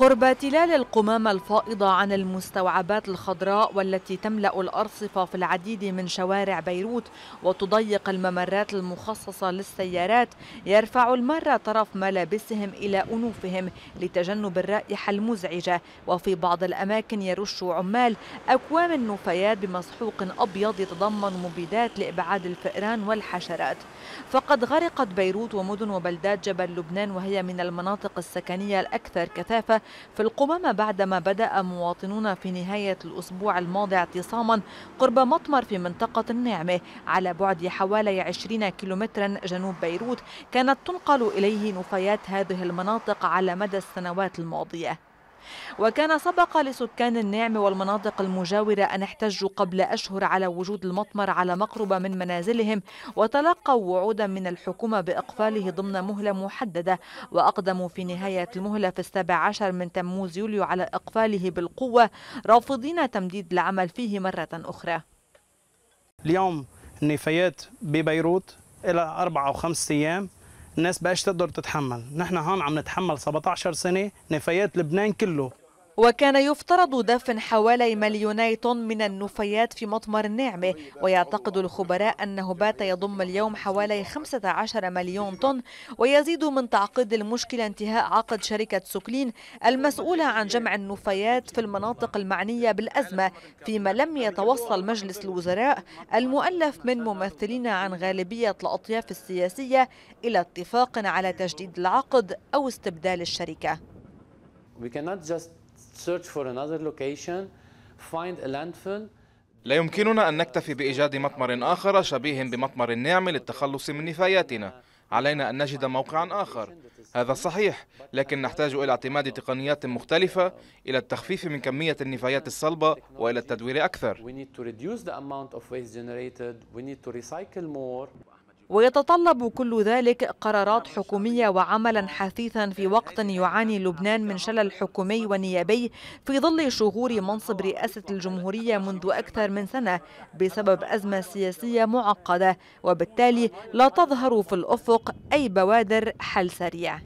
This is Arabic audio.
قرب تلال القمامة الفائضة عن المستوعبات الخضراء والتي تملأ الأرصفة في العديد من شوارع بيروت وتضيق الممرات المخصصة للسيارات يرفع المارة طرف ملابسهم إلى أنوفهم لتجنب الرائحة المزعجة وفي بعض الأماكن يرش عمال أكوام النفايات بمسحوق أبيض يتضمن مبيدات لإبعاد الفئران والحشرات فقد غرقت بيروت ومدن وبلدات جبل لبنان وهي من المناطق السكنية الأكثر كثافة في القمامة بعدما بدأ مواطنون في نهاية الأسبوع الماضي اعتصاما قرب مطمر في منطقة النعمة على بعد حوالي 20 كيلومترا جنوب بيروت كانت تنقل إليه نفايات هذه المناطق على مدى السنوات الماضية وكان سبق لسكان النعم والمناطق المجاورة أن احتجوا قبل أشهر على وجود المطمر على مقربة من منازلهم وتلقوا وعودا من الحكومة بإقفاله ضمن مهلة محددة وأقدموا في نهاية المهلة في السابع عشر من تموز يوليو على إقفاله بالقوة رافضين تمديد العمل فيه مرة أخرى اليوم النفايات ببيروت إلى أربعة أو خمس أيام الناس بقاش تقدر تتحمل نحن هون عم نتحمل 17 سنه نفايات لبنان كله وكان يفترض دفن حوالي مليوني طن من النفايات في مطمر النعمة ويعتقد الخبراء أنه بات يضم اليوم حوالي 15 مليون طن ويزيد من تعقيد المشكلة انتهاء عقد شركة سوكلين المسؤولة عن جمع النفايات في المناطق المعنية بالأزمة فيما لم يتوصل مجلس الوزراء المؤلف من ممثلين عن غالبية الأطياف السياسية إلى اتفاق على تجديد العقد أو استبدال الشركة. We cannot just search for another location, find a landfill. لا يمكننا أن نكتفي بإيجاد مطمر آخر شبيه بمطمر النعم للتخلص من نفاياتنا علينا أن نجد موقعا آخر هذا صحيح لكن نحتاج إلى اعتماد تقنيات مختلفة إلى التخفيف من كمية النفايات الصلبة وإلى التدوير أكثر ويتطلب كل ذلك قرارات حكومية وعملا حثيثا في وقت يعاني لبنان من شلل حكومي ونيابي في ظل شهور منصب رئاسة الجمهورية منذ أكثر من سنة بسبب أزمة سياسية معقدة وبالتالي لا تظهر في الأفق أي بوادر حل سريع